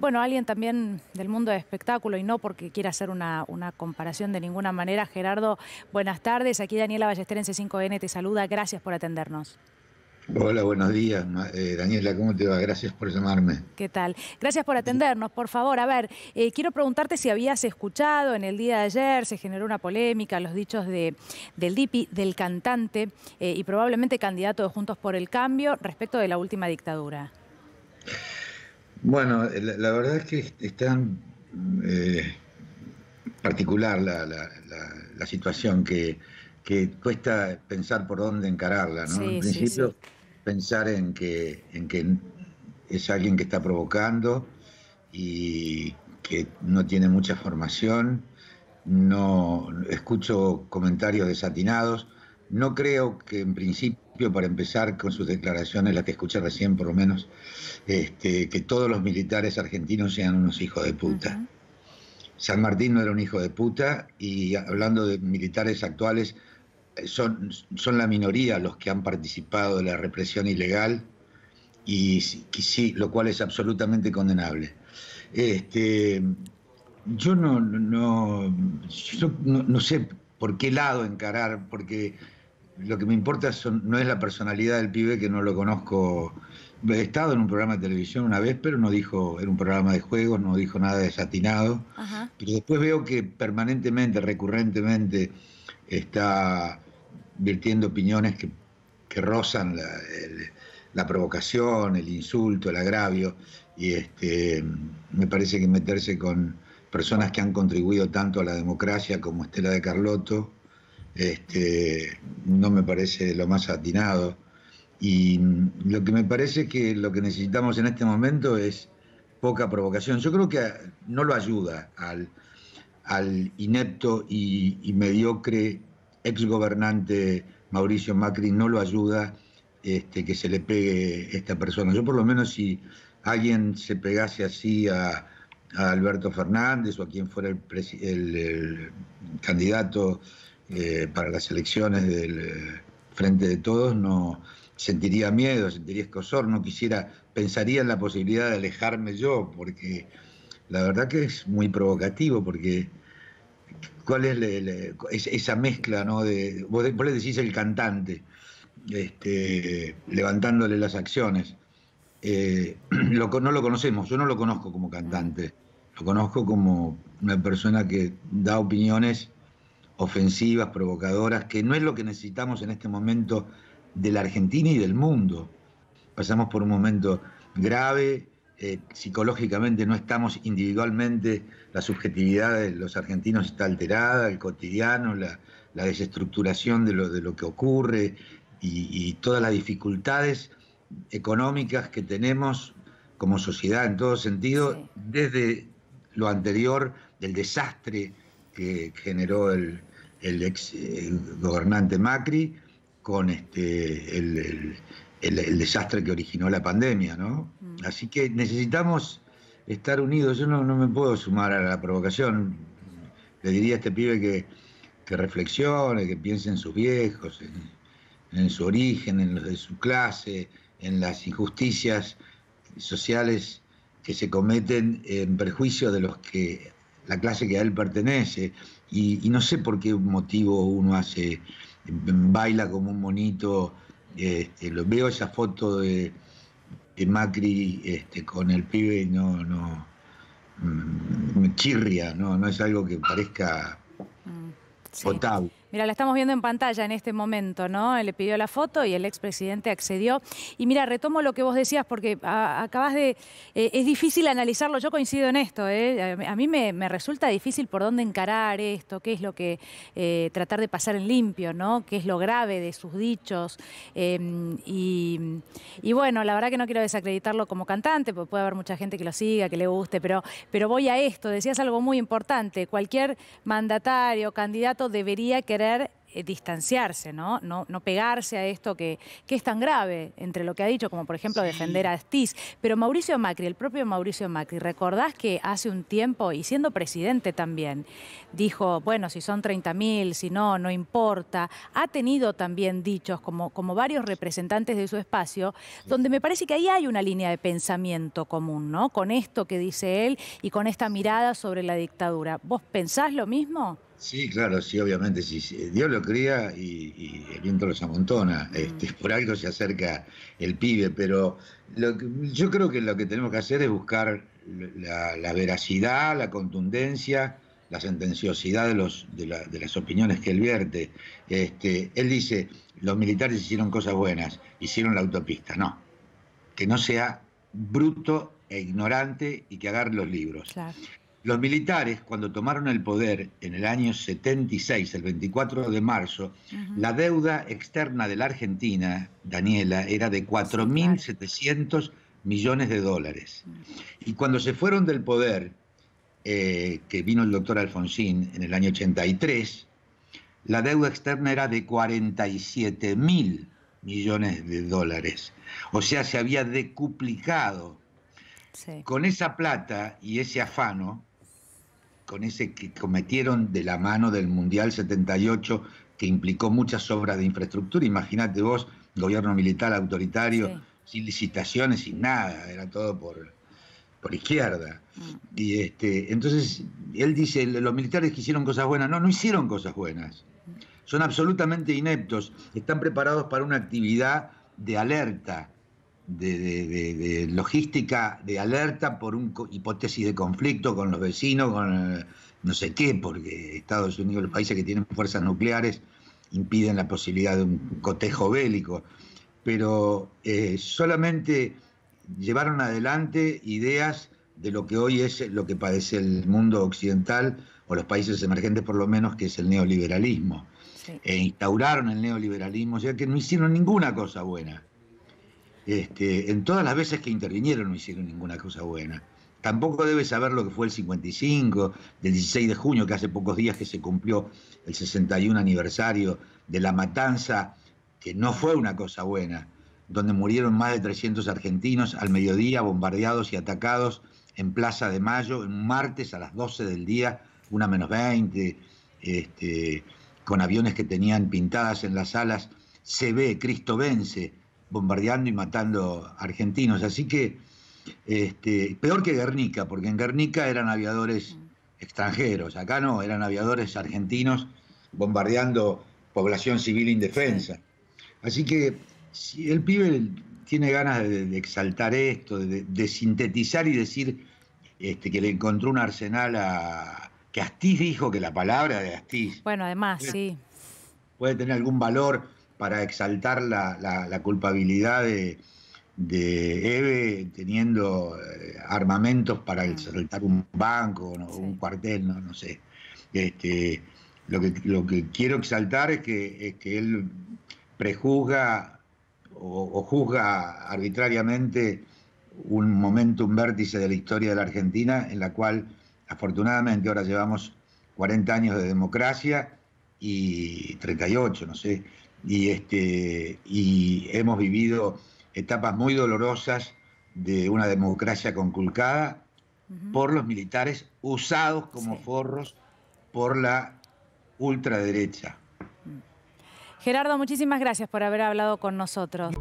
Bueno, alguien también del mundo de espectáculo, y no porque quiera hacer una, comparación de ninguna manera. Gerardo, buenas tardes. Aquí Daniela Ballester en c 5N te saluda. Gracias por atendernos. Hola, buenos días. Eh, Daniela, ¿cómo te va? Gracias por llamarme. ¿Qué tal? Gracias por atendernos. Por favor, a ver, eh, quiero preguntarte si habías escuchado en el día de ayer, se generó una polémica, los dichos de, del DIPI, del cantante eh, y probablemente candidato de Juntos por el Cambio respecto de la última dictadura. Bueno, la, verdad es que es tan eh, particular la, situación que, cuesta pensar por dónde encararla, ¿no? en principio, pensar en que, en que es alguien que está provocando y que no tiene mucha formación, no escucho comentarios desatinados. No creo que en principio, para empezar con sus declaraciones, las que escuché recién por lo menos, este, que todos los militares argentinos sean unos hijos de puta. San Martín no era un hijo de puta y hablando de militares actuales, son, son la minoría los que han participado de la represión ilegal y, sí, lo cual es absolutamente condenable. Este, yo no, no, no sé por qué lado encarar, porque lo que me importa no es la personalidad del pibe que no lo conozco. He estado en un programa de televisión una vez, pero no dijo, era un programa de juegos, no dijo nada desatinado. Pero después veo que permanentemente, recurrentemente, está virtiendo opiniones que, rozan la, provocación, el insulto, el agravio. Y este, me parece que meterse con personas que han contribuido tanto a la democracia como Estela de Carlotto, este, no me parece lo más atinado. Y lo que me parece que lo que necesitamos en este momento es poca provocación. Yo creo que no lo ayuda al, inepto y, mediocre exgobernante Mauricio Macri, no lo ayuda este, que se le pegue esta persona. Yo por lo menos si alguien se pegase así a, Alberto Fernández o a quien fuera el candidato eh, para las elecciones del eh, Frente de Todos, no sentiría miedo, sentiría escosor, no quisiera, pensaría en la posibilidad de alejarme yo, porque la verdad que es muy provocativo, porque cuál es, esa mezcla, ¿no? De, vos, le decís el cantante, este, levantándole las acciones. Eh, lo, no lo conocemos, yo no lo conozco como cantante, lo conozco como una persona que da opiniones ofensivas, provocadoras, que no es lo que necesitamos en este momento de la Argentina y del mundo. Pasamos por un momento grave, eh, psicológicamente no estamos individualmente, la subjetividad de los argentinos está alterada, el cotidiano, la, desestructuración de lo, de lo, que ocurre y, todas las dificultades económicas que tenemos como sociedad en todo sentido, desde lo anterior, del desastre que generó el, el ex eh, gobernante Macri con este, el, desastre que originó la pandemia, ¿no? Mm. Así que necesitamos estar unidos. Yo no, me puedo sumar a la provocación. Le diría a este pibe que, que reflexione, que piense en sus viejos, en, en su origen, en los de su clase, en las injusticias sociales que se cometen en perjuicio de los que la clase que a él pertenece. Y, no sé por qué motivo uno hace, baila como un monito. Este, lo, veo esa foto de, Macri este, con el pibe y no, no, mm, me chirria, no, no es algo que parezca potable. Mm, Mira, la estamos viendo en pantalla en este momento, ¿no? Él le pidió la foto y el expresidente accedió. Y mira, retomo lo que vos decías porque acabás acabas de... Eh, es difícil analizarlo, yo coincido en esto, ¿eh? a, mí me, resulta difícil por dónde encarar esto, qué es lo que eh, tratar de pasar en limpio, ¿no? Qué es lo grave de sus dichos. Em, y, bueno, la verdad que no quiero desacreditarlo como cantante, porque puede haber mucha gente que lo siga, que le guste, pero, pero voy a esto, decías algo muy importante, cualquier mandatario, candidato debería querer eh, distanciarse, ¿no? pegarse a esto que, es tan grave entre lo que ha dicho, como por ejemplo defender a Stis. Pero Mauricio Macri, el propio Mauricio Macri, recordás que hace un tiempo, y siendo presidente también, dijo, bueno, si son 30.000, si no, no importa. Ha tenido también dichos como, como varios representantes de su espacio, donde me parece que ahí hay una línea de pensamiento común, ¿no? Con esto que dice él y con esta mirada sobre la dictadura. ¿Vos pensás lo mismo? Sí, claro, sí, obviamente. Dios lo cría y, el viento los amontona. Mm. Este, por algo se acerca el pibe, pero lo yo creo que lo que tenemos que hacer es buscar la, veracidad, la contundencia, la sentenciosidad de, los, de, las opiniones que él vierte. Este, él dice, los militares hicieron cosas buenas, hicieron la autopista. No, que no sea bruto e ignorante y que agarre los libros. Claro. Los militares, cuando tomaron el poder en el año 76, el 24 de marzo, la deuda externa de la Argentina, Daniela, era de 4.700 millones de dólares. Y cuando se fueron del poder, eh, que vino el doctor Alfonsín en el año 83, la deuda externa era de 47.000 millones de dólares. O sea, se había decuplicado. Con esa plata y ese afano, con ese que cometieron de la mano del Mundial 78, que implicó muchas obras de infraestructura. Imagínate vos, gobierno militar autoritario, sin licitaciones, sin nada, era todo por, por izquierda. Mm. Y este, entonces él dice, los militares que hicieron cosas buenas, no, no hicieron cosas buenas. Son absolutamente ineptos, están preparados para una actividad de alerta, de, logística de alerta por un hipótesis de conflicto con los vecinos, con eh, no sé qué, porque Estados Unidos, los países que tienen fuerzas nucleares, impiden la posibilidad de un cotejo bélico. Pero eh, solamente llevaron adelante ideas de lo que hoy es lo que padece el mundo occidental o los países emergentes por lo menos, que es el neoliberalismo. E instauraron el neoliberalismo, o sea que no hicieron ninguna cosa buena este, en todas las veces que intervinieron no hicieron ninguna cosa buena. Tampoco debe saber lo que fue el 55, del 16 de junio, que hace pocos días que se cumplió el 61 aniversario de la matanza, que no fue una cosa buena, donde murieron más de 300 argentinos al mediodía, bombardeados y atacados en Plaza de Mayo, un martes a las 12 del día, una menos 20, este, con aviones que tenían pintadas en las alas, se ve, Cristo vence, bombardeando y matando argentinos. Así que, este, peor que Guernica, porque en Guernica eran aviadores extranjeros, acá no, eran aviadores argentinos bombardeando población civil indefensa. Así que si el pibe tiene ganas de, exaltar esto, de, sintetizar y decir este, que le encontró un arsenal a... que Astiz dijo que la palabra de Astiz... Bueno, además, sí. Puede tener algún valor para exaltar la, culpabilidad de, EVE teniendo eh, armamentos para exaltar un banco o un cuartel, no, no sé. Este, lo, que, lo que quiero exaltar es que, que él prejuzga o, o, juzga arbitrariamente un momento, un vértice de la historia de la Argentina en la cual afortunadamente ahora llevamos 40 años de democracia y 38, no sé, y, este, y hemos vivido etapas muy dolorosas de una democracia conculcada por los militares usados como forros por la ultraderecha. Gerardo, muchísimas gracias por haber hablado con nosotros.